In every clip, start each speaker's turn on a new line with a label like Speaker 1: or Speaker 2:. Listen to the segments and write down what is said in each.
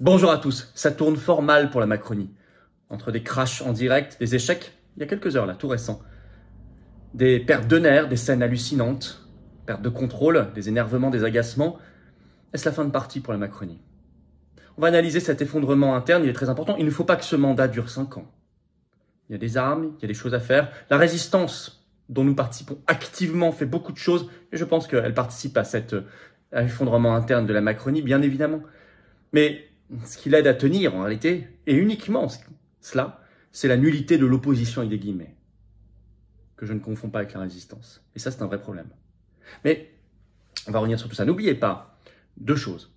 Speaker 1: Bonjour à tous, ça tourne fort mal pour la Macronie. Entre des crashs en direct, des échecs, il y a quelques heures là, tout récent. Des pertes de nerfs, des scènes hallucinantes, pertes de contrôle, des énervements, des agacements. Est-ce la fin de partie pour la Macronie On va analyser cet effondrement interne, il est très important. Il ne faut pas que ce mandat dure 5 ans. Il y a des armes, il y a des choses à faire. La résistance dont nous participons activement fait beaucoup de choses et je pense qu'elle participe à cet euh, effondrement interne de la Macronie, bien évidemment. Mais ce qui l'aide à tenir en réalité, et uniquement cela, c'est la nullité de l'opposition et des guillemets, que je ne confonds pas avec la résistance. Et ça, c'est un vrai problème. Mais on va revenir sur tout ça. N'oubliez pas deux choses.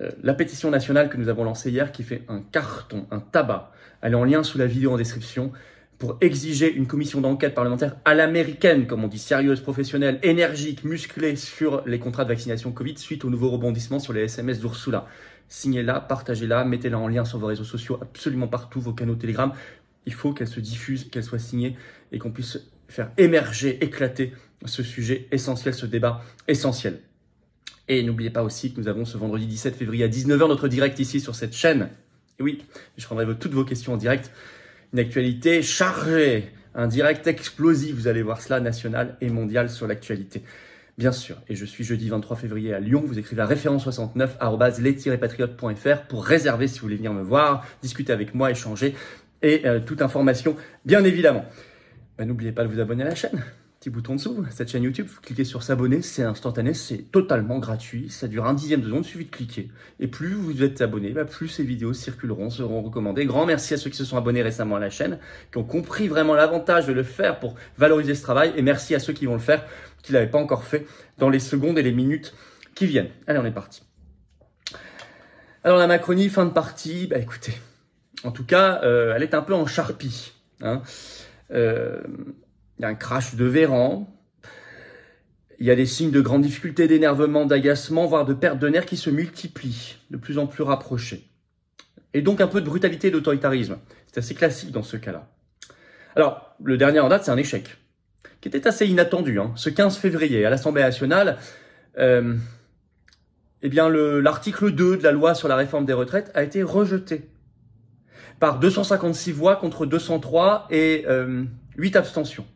Speaker 1: Euh, la pétition nationale que nous avons lancée hier, qui fait un carton, un tabac, elle est en lien sous la vidéo en description, pour exiger une commission d'enquête parlementaire à l'américaine, comme on dit, sérieuse, professionnelle, énergique, musclée sur les contrats de vaccination Covid suite au nouveau rebondissement sur les SMS d'Ursula signez-la, partagez-la, mettez-la en lien sur vos réseaux sociaux, absolument partout, vos canaux Telegram. Il faut qu'elle se diffuse, qu'elle soit signée et qu'on puisse faire émerger, éclater ce sujet essentiel, ce débat essentiel. Et n'oubliez pas aussi que nous avons ce vendredi 17 février à 19h notre direct ici sur cette chaîne. oui, je prendrai toutes vos questions en direct. Une actualité chargée, un direct explosif, vous allez voir cela, national et mondial sur l'actualité. Bien sûr, et je suis jeudi 23 février à Lyon, vous écrivez à référence 69 patriotesfr pour réserver si vous voulez venir me voir, discuter avec moi, échanger, et euh, toute information, bien évidemment. Ben, n'oubliez pas de vous abonner à la chaîne petit bouton dessous, cette chaîne YouTube, vous cliquez sur s'abonner, c'est instantané, c'est totalement gratuit, ça dure un dixième de seconde, il suffit de cliquer. Et plus vous êtes abonné, bah, plus ces vidéos circuleront, seront recommandées. Grand merci à ceux qui se sont abonnés récemment à la chaîne, qui ont compris vraiment l'avantage de le faire pour valoriser ce travail, et merci à ceux qui vont le faire, qui ne l'avaient pas encore fait, dans les secondes et les minutes qui viennent. Allez, on est parti. Alors la Macronie, fin de partie, bah écoutez, en tout cas, euh, elle est un peu en charpie. Hein. Euh, il y a un crash de Véran, il y a des signes de grande difficulté, d'énervement, d'agacement, voire de perte de nerfs qui se multiplient, de plus en plus rapprochés. Et donc un peu de brutalité et d'autoritarisme. C'est assez classique dans ce cas-là. Alors, le dernier en date, c'est un échec, qui était assez inattendu. Hein. Ce 15 février, à l'Assemblée nationale, euh, eh bien l'article 2 de la loi sur la réforme des retraites a été rejeté par 256 voix contre 203 et 8 euh, abstentions.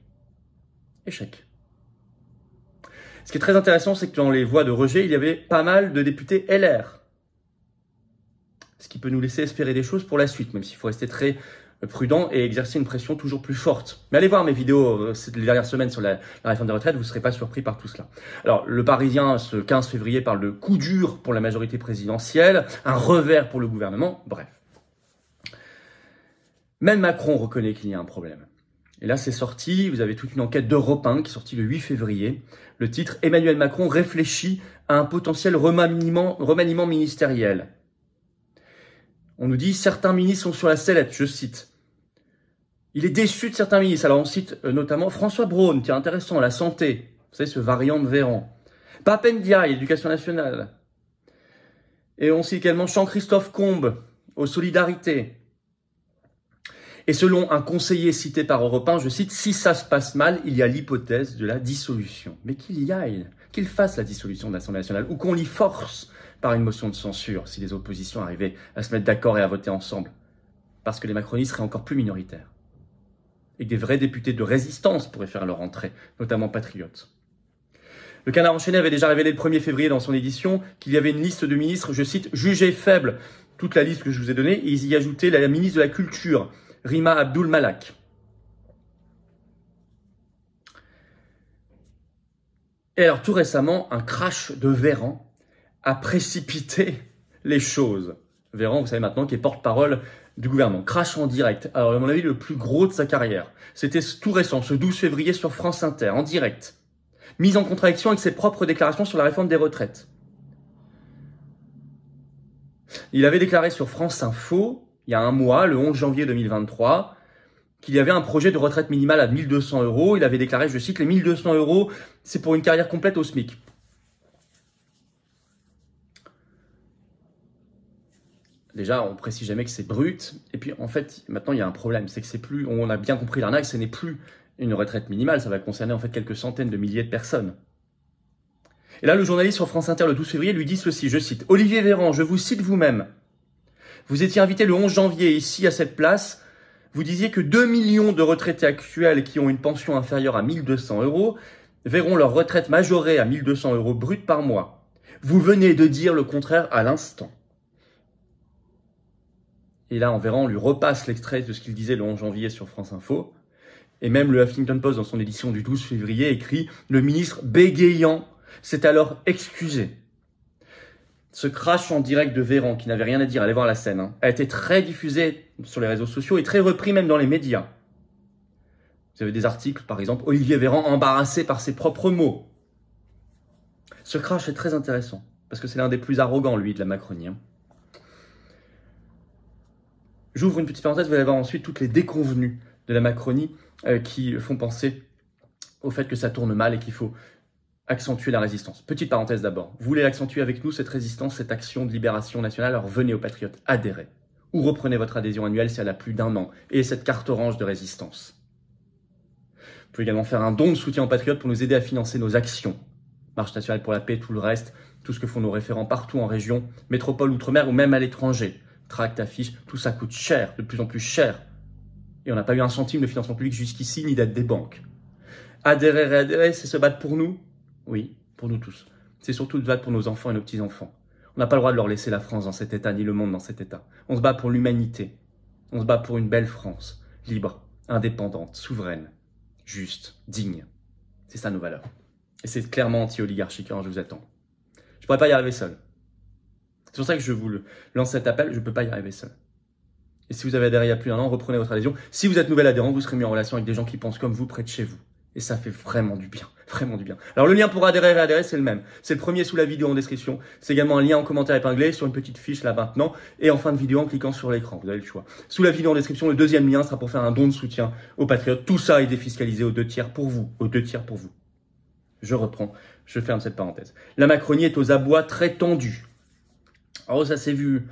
Speaker 1: Ce qui est très intéressant, c'est que dans les voix de rejet, il y avait pas mal de députés LR. Ce qui peut nous laisser espérer des choses pour la suite, même s'il faut rester très prudent et exercer une pression toujours plus forte. Mais allez voir mes vidéos euh, les dernières semaines sur la réforme des retraites, vous ne serez pas surpris par tout cela. Alors, le Parisien, ce 15 février, parle de coup dur pour la majorité présidentielle, un revers pour le gouvernement, bref. Même Macron reconnaît qu'il y a un problème. Et là, c'est sorti, vous avez toute une enquête d'Europe 1 qui est sortie le 8 février. Le titre Emmanuel Macron réfléchit à un potentiel remaniement, ministériel. On nous dit certains ministres sont sur la sellette, je cite. Il est déçu de certains ministres. Alors on cite euh, notamment François Braun, qui est intéressant, la santé, vous savez, ce variant de Véran. Papendia, éducation nationale. Et on cite également Jean-Christophe Combes, aux solidarités. Et selon un conseiller cité par Europe je cite, si ça se passe mal, il y a l'hypothèse de la dissolution. Mais qu'il y aille, qu'il fasse la dissolution de l'Assemblée nationale, ou qu'on l'y force par une motion de censure, si les oppositions arrivaient à se mettre d'accord et à voter ensemble. Parce que les macronistes seraient encore plus minoritaires. Et que des vrais députés de résistance pourraient faire leur entrée, notamment patriotes. Le Canard enchaîné avait déjà révélé le 1er février dans son édition qu'il y avait une liste de ministres, je cite, jugés faibles. Toute la liste que je vous ai donnée, et ils y ajoutaient la ministre de la Culture, Rima Abdul Malak. Et alors tout récemment, un crash de Véran a précipité les choses. Véran, vous savez maintenant, qui est porte-parole du gouvernement. Crash en direct. Alors, à mon avis, le plus gros de sa carrière. C'était tout récent, ce 12 février sur France Inter, en direct. Mise en contradiction avec ses propres déclarations sur la réforme des retraites. Il avait déclaré sur France Info il y a un mois, le 11 janvier 2023, qu'il y avait un projet de retraite minimale à 1200 euros. Il avait déclaré, je cite, les 1200 euros, c'est pour une carrière complète au SMIC. Déjà, on précise jamais que c'est brut. Et puis, en fait, maintenant, il y a un problème. C'est que c'est plus, on a bien compris l'arnaque, ce n'est plus une retraite minimale. Ça va concerner, en fait, quelques centaines de milliers de personnes. Et là, le journaliste sur France Inter le 12 février lui dit ceci, je cite, Olivier Véran, je vous cite vous-même. Vous étiez invité le 11 janvier ici à cette place. Vous disiez que 2 millions de retraités actuels qui ont une pension inférieure à 1200 euros verront leur retraite majorée à 1200 euros brut par mois. Vous venez de dire le contraire à l'instant. Et là, en verra, on lui repasse l'extrait de ce qu'il disait le 11 janvier sur France Info. Et même le Huffington Post, dans son édition du 12 février, écrit « Le ministre bégayant s'est alors excusé » ce crash en direct de Véran, qui n'avait rien à dire, allez voir la scène, hein, a été très diffusé sur les réseaux sociaux et très repris même dans les médias. Vous avez des articles, par exemple, Olivier Véran embarrassé par ses propres mots. Ce crash est très intéressant, parce que c'est l'un des plus arrogants, lui, de la Macronie. Hein. J'ouvre une petite parenthèse, vous allez voir ensuite toutes les déconvenues de la Macronie euh, qui font penser au fait que ça tourne mal et qu'il faut accentuer la résistance. Petite parenthèse d'abord. Vous voulez accentuer avec nous cette résistance, cette action de libération nationale Alors venez aux Patriotes, adhérez. Ou reprenez votre adhésion annuelle si elle a plus d'un an. Et cette carte orange de résistance. Vous pouvez également faire un don de soutien aux Patriotes pour nous aider à financer nos actions. Marche nationale pour la paix, tout le reste, tout ce que font nos référents partout en région, métropole, outre-mer ou même à l'étranger. Tract, affiche, tout ça coûte cher, de plus en plus cher. Et on n'a pas eu un centime de financement public jusqu'ici, ni d'aide des banques. Adhérer, réadhérer, c'est se battre pour nous, oui, pour nous tous. C'est surtout le vote pour nos enfants et nos petits-enfants. On n'a pas le droit de leur laisser la France dans cet état, ni le monde dans cet état. On se bat pour l'humanité. On se bat pour une belle France, libre, indépendante, souveraine, juste, digne. C'est ça nos valeurs. Et c'est clairement anti-oligarchique, hein, je vous attends. Je pourrais pas y arriver seul. C'est pour ça que je vous lance cet appel, je ne peux pas y arriver seul. Et si vous avez adhéré il y a plus d'un an, reprenez votre adhésion. Si vous êtes nouvel adhérent, vous serez mis en relation avec des gens qui pensent comme vous près de chez vous. Et ça fait vraiment du bien, vraiment du bien. Alors le lien pour adhérer et adhérer c'est le même. C'est le premier sous la vidéo en description. C'est également un lien en commentaire épinglé sur une petite fiche là maintenant et en fin de vidéo en cliquant sur l'écran. Vous avez le choix. Sous la vidéo en description, le deuxième lien sera pour faire un don de soutien aux patriotes. Tout ça est défiscalisé aux deux tiers pour vous, aux deux tiers pour vous. Je reprends, je ferme cette parenthèse. La Macronie est aux abois très tendus. Oh, ça s'est vu.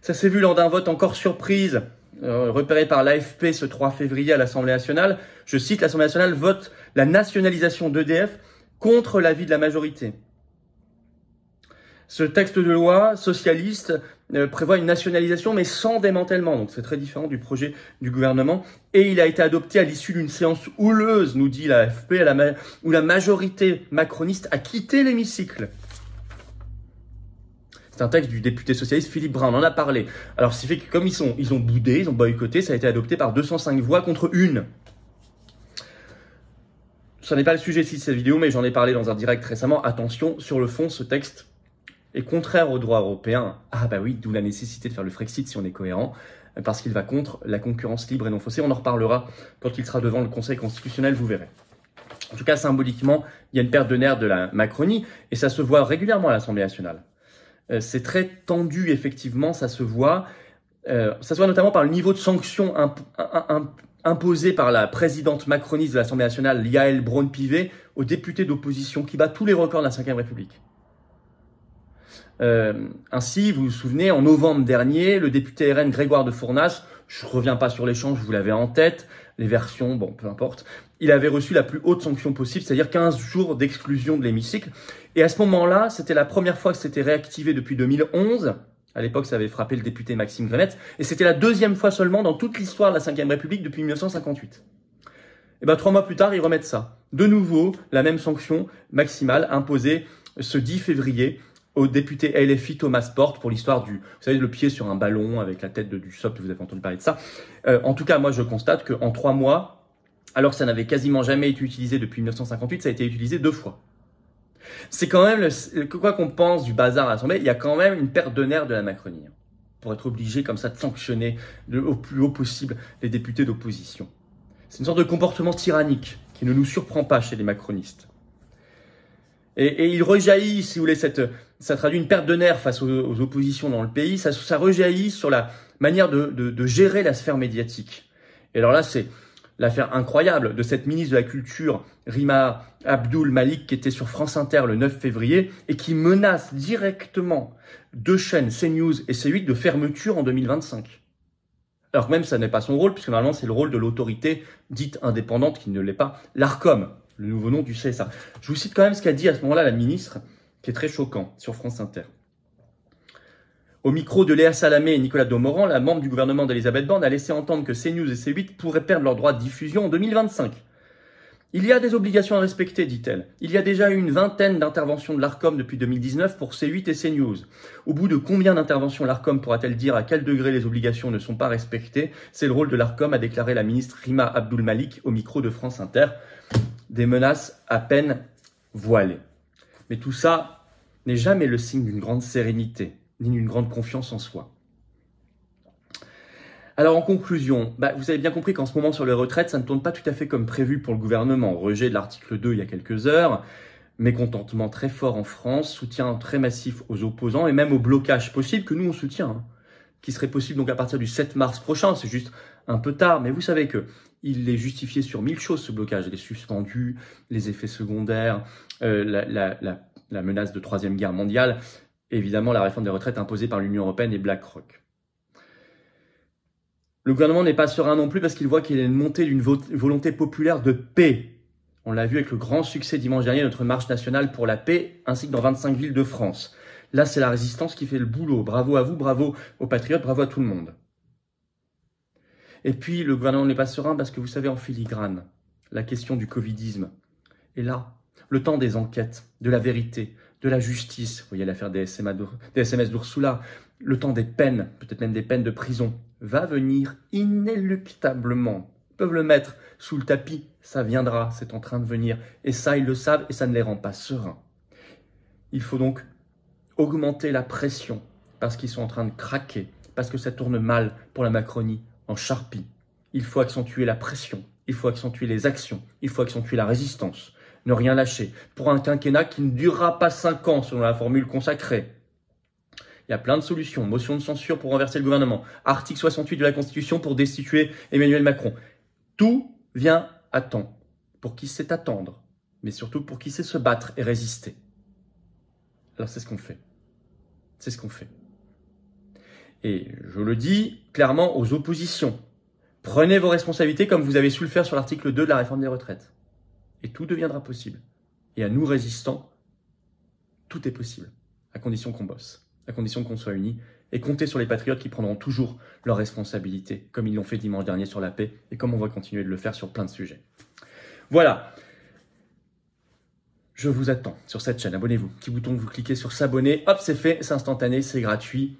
Speaker 1: Ça s'est vu lors d'un vote encore surprise euh, repéré par l'AFP ce 3 février à l'Assemblée nationale. Je cite, l'Assemblée nationale vote la nationalisation d'EDF contre l'avis de la majorité. Ce texte de loi socialiste euh, prévoit une nationalisation mais sans démantèlement, donc c'est très différent du projet du gouvernement, et il a été adopté à l'issue d'une séance houleuse, nous dit l'AFP, où la majorité macroniste a quitté l'hémicycle. C'est un texte du député socialiste Philippe Brun, on en a parlé. Alors, c'est fait que comme ils, sont, ils ont boudé, ils ont boycotté, ça a été adopté par 205 voix contre une. Ce n'est pas le sujet de cette vidéo, mais j'en ai parlé dans un direct récemment. Attention, sur le fond, ce texte est contraire au droit européen. Ah bah oui, d'où la nécessité de faire le Frexit si on est cohérent, parce qu'il va contre la concurrence libre et non faussée. On en reparlera quand il sera devant le Conseil constitutionnel, vous verrez. En tout cas, symboliquement, il y a une perte de nerfs de la Macronie, et ça se voit régulièrement à l'Assemblée nationale. Euh, c'est très tendu, effectivement, ça se voit. Euh, ça se voit notamment par le niveau de sanctions imposées par la présidente macroniste de l'Assemblée nationale, Yael Braun-Pivet, aux députés d'opposition qui bat tous les records de la Ve République. Euh, ainsi, vous vous souvenez, en novembre dernier, le député RN Grégoire de Fournas, je ne reviens pas sur l'échange, vous l'avez en tête, les versions, bon, peu importe, il avait reçu la plus haute sanction possible, c'est-à-dire 15 jours d'exclusion de l'hémicycle. Et à ce moment-là, c'était la première fois que c'était réactivé depuis 2011. À l'époque, ça avait frappé le député Maxime Grenette. Et c'était la deuxième fois seulement dans toute l'histoire de la Ve République depuis 1958. Et eh ben, trois mois plus tard, ils remettent ça. De nouveau, la même sanction maximale imposée ce 10 février au député LFI Thomas Porte pour l'histoire du, vous savez, le pied sur un ballon avec la tête de, du SOP, vous avez entendu parler de ça. Euh, en tout cas, moi, je constate qu'en trois mois, alors ça n'avait quasiment jamais été utilisé depuis 1958, ça a été utilisé deux fois. C'est quand même, le, euh, quoi qu'on pense du bazar à l'Assemblée, il y a quand même une perte de nerfs de la Macronie, hein, pour être obligé comme ça de sanctionner au plus haut possible les députés d'opposition. C'est une sorte de comportement tyrannique qui ne nous surprend pas chez les macronistes. Et, il rejaillit, si vous voulez, cette, ça traduit une perte de nerfs face aux, oppositions dans le pays, ça, rejaillit sur la manière de gérer la sphère médiatique. Et alors là, c'est l'affaire incroyable de cette ministre de la Culture, Rima Abdul Malik, qui était sur France Inter le 9 février et qui menace directement deux chaînes, CNews et C8, de fermeture en 2025. Alors même ça n'est pas son rôle, puisque normalement c'est le rôle de l'autorité dite indépendante qui ne l'est pas, l'ARCOM, le nouveau nom du CSA. Je vous cite quand même ce qu'a dit à ce moment-là la ministre, qui est très choquant sur France Inter. Au micro de Léa Salamé et Nicolas Domoran, la membre du gouvernement d'Elisabeth Borne a laissé entendre que CNews et C8 pourraient perdre leur droit de diffusion en 2025. Il y a des obligations à respecter, dit-elle. Il y a déjà eu une vingtaine d'interventions de l'ARCOM depuis 2019 pour C8 et CNews. Au bout de combien d'interventions l'ARCOM pourra-t-elle dire à quel degré les obligations ne sont pas respectées C'est le rôle de l'ARCOM, a déclaré la ministre Rima Abdul Malik au micro de France Inter. Des menaces à peine voilées. Mais tout ça n'est jamais le signe d'une grande sérénité ni une grande confiance en soi. Alors en conclusion, bah, vous avez bien compris qu'en ce moment sur les retraites, ça ne tourne pas tout à fait comme prévu pour le gouvernement. Rejet de l'article 2 il y a quelques heures, mécontentement très fort en France, soutien très massif aux opposants et même au blocage possible que nous on soutient, hein, qui serait possible donc à partir du 7 mars prochain. C'est juste un peu tard, mais vous savez que il est justifié sur mille choses ce blocage, les suspendus, les effets secondaires, euh, la menace de troisième guerre mondiale évidemment la réforme des retraites imposée par l'Union européenne et BlackRock. Le gouvernement n'est pas serein non plus parce qu'il voit qu'il est a une montée d'une volonté populaire de paix. On l'a vu avec le grand succès dimanche dernier notre marche nationale pour la paix, ainsi que dans 25 villes de France. Là, c'est la résistance qui fait le boulot. Bravo à vous, bravo aux patriotes, bravo à tout le monde. Et puis, le gouvernement n'est pas serein parce que vous savez, en filigrane, la question du covidisme. Et là, le temps des enquêtes, de la vérité, de la justice. Vous voyez l'affaire des, des SMS d'Ursula, le temps des peines, peut-être même des peines de prison, va venir inéluctablement. Ils peuvent le mettre sous le tapis, ça viendra, c'est en train de venir. Et ça, ils le savent et ça ne les rend pas sereins. Il faut donc augmenter la pression parce qu'ils sont en train de craquer, parce que ça tourne mal pour la Macronie en charpie. Il faut accentuer la pression, il faut accentuer les actions, il faut accentuer la résistance ne rien lâcher, pour un quinquennat qui ne durera pas cinq ans selon la formule consacrée. Il y a plein de solutions. Motion de censure pour renverser le gouvernement. Article 68 de la Constitution pour destituer Emmanuel Macron. Tout vient à temps. Pour qui sait attendre, mais surtout pour qui sait se battre et résister. Alors c'est ce qu'on fait. C'est ce qu'on fait. Et je le dis clairement aux oppositions. Prenez vos responsabilités comme vous avez su le faire sur l'article 2 de la réforme des retraites et tout deviendra possible. Et à nous résistants, tout est possible, à condition qu'on bosse, à condition qu'on soit unis, et compter sur les patriotes qui prendront toujours leurs responsabilités, comme ils l'ont fait dimanche dernier sur la paix, et comme on va continuer de le faire sur plein de sujets. Voilà. Je vous attends sur cette chaîne, abonnez-vous. Petit bouton, vous cliquez sur s'abonner, hop, c'est fait, c'est instantané, c'est gratuit,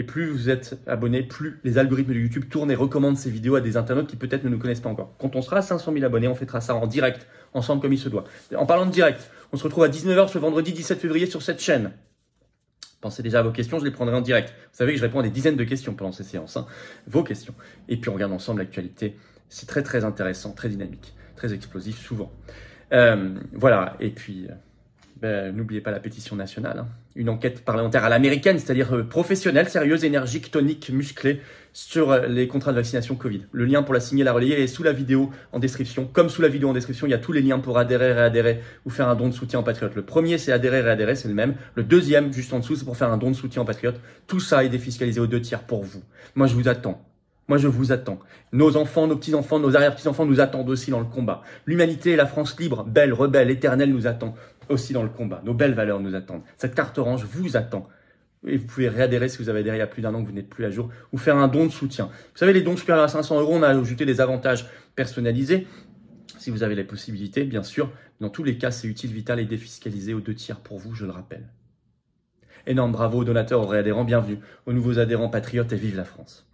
Speaker 1: et plus vous êtes abonné, plus les algorithmes de YouTube tournent et recommandent ces vidéos à des internautes qui peut-être ne nous connaissent pas encore. Quand on sera à 500 000 abonnés, on fêtera ça en direct, ensemble comme il se doit. En parlant de direct, on se retrouve à 19h ce vendredi 17 février sur cette chaîne. Pensez déjà à vos questions, je les prendrai en direct. Vous savez que je réponds à des dizaines de questions pendant ces séances, hein. vos questions. Et puis on regarde ensemble l'actualité. C'est très très intéressant, très dynamique, très explosif souvent. Euh, voilà, et puis... Euh, ben, n'oubliez pas la pétition nationale. Hein. Une enquête parlementaire à l'américaine, c'est-à-dire euh, professionnelle, sérieuse, énergique, tonique, musclée, sur euh, les contrats de vaccination Covid. Le lien pour la signer, la relayer est sous la vidéo en description. Comme sous la vidéo en description, il y a tous les liens pour adhérer, réadhérer ou faire un don de soutien en Patriote. Le premier, c'est adhérer, réadhérer, c'est le même. Le deuxième, juste en dessous, c'est pour faire un don de soutien en Patriote. Tout ça est défiscalisé aux deux tiers pour vous. Moi, je vous attends. Moi, je vous attends. Nos enfants, nos petits-enfants, nos arrière-petits-enfants nous attendent aussi dans le combat. L'humanité et la France libre, belle, rebelle, éternelle nous attend aussi dans le combat. Nos belles valeurs nous attendent. Cette carte orange vous attend. Et vous pouvez réadhérer si vous avez adhéré il y a plus d'un an que vous n'êtes plus à jour, ou faire un don de soutien. Vous savez, les dons supérieurs à 500 euros, on a ajouté des avantages personnalisés. Si vous avez les possibilités, bien sûr, dans tous les cas, c'est utile, vital et défiscalisé aux deux tiers pour vous, je le rappelle. Énorme bravo aux donateurs, aux réadhérents, bienvenue aux nouveaux adhérents patriotes et vive la France.